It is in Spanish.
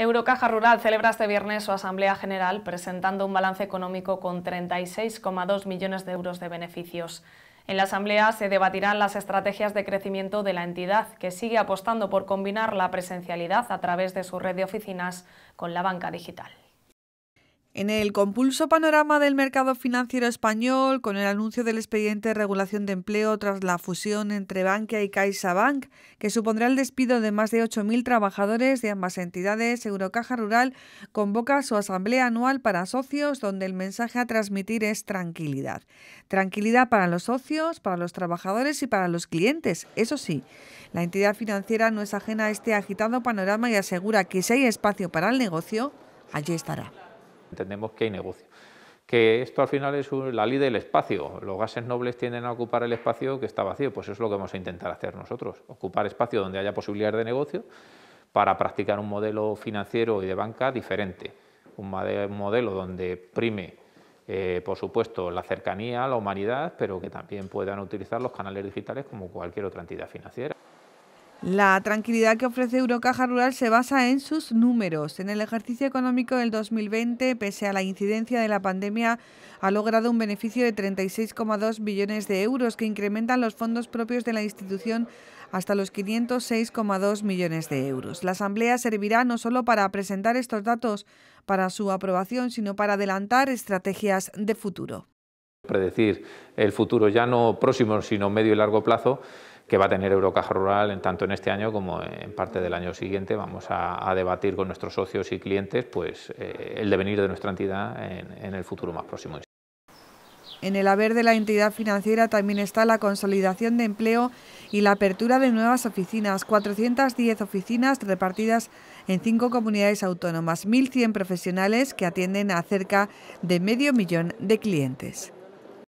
Eurocaja Rural celebra este viernes su Asamblea General presentando un balance económico con 36,2 millones de euros de beneficios. En la Asamblea se debatirán las estrategias de crecimiento de la entidad, que sigue apostando por combinar la presencialidad a través de su red de oficinas con la banca digital. En el compulso panorama del mercado financiero español, con el anuncio del expediente de regulación de empleo tras la fusión entre Bankia y CaixaBank, que supondrá el despido de más de 8.000 trabajadores de ambas entidades, Eurocaja Rural convoca su asamblea anual para socios, donde el mensaje a transmitir es tranquilidad. Tranquilidad para los socios, para los trabajadores y para los clientes. Eso sí, la entidad financiera no es ajena a este agitado panorama y asegura que si hay espacio para el negocio, allí estará. Entendemos que hay negocio. Que esto al final es la ley del espacio. Los gases nobles tienden a ocupar el espacio que está vacío. Pues eso es lo que vamos a intentar hacer nosotros. Ocupar espacio donde haya posibilidades de negocio para practicar un modelo financiero y de banca diferente. Un modelo donde prime eh, por supuesto, la cercanía la humanidad, pero que también puedan utilizar los canales digitales como cualquier otra entidad financiera. La tranquilidad que ofrece Eurocaja Rural se basa en sus números. En el ejercicio económico del 2020, pese a la incidencia de la pandemia, ha logrado un beneficio de 36,2 billones de euros que incrementan los fondos propios de la institución hasta los 506,2 millones de euros. La Asamblea servirá no solo para presentar estos datos para su aprobación, sino para adelantar estrategias de futuro. Predecir el futuro ya no próximo, sino medio y largo plazo que va a tener Eurocaja Rural en tanto en este año como en parte del año siguiente. Vamos a, debatir con nuestros socios y clientes pues, eh, el devenir de nuestra entidad en, en el futuro más próximo. En el haber de la entidad financiera también está la consolidación de empleo y la apertura de nuevas oficinas, 410 oficinas repartidas en cinco comunidades autónomas, 1.100 profesionales que atienden a cerca de medio millón de clientes.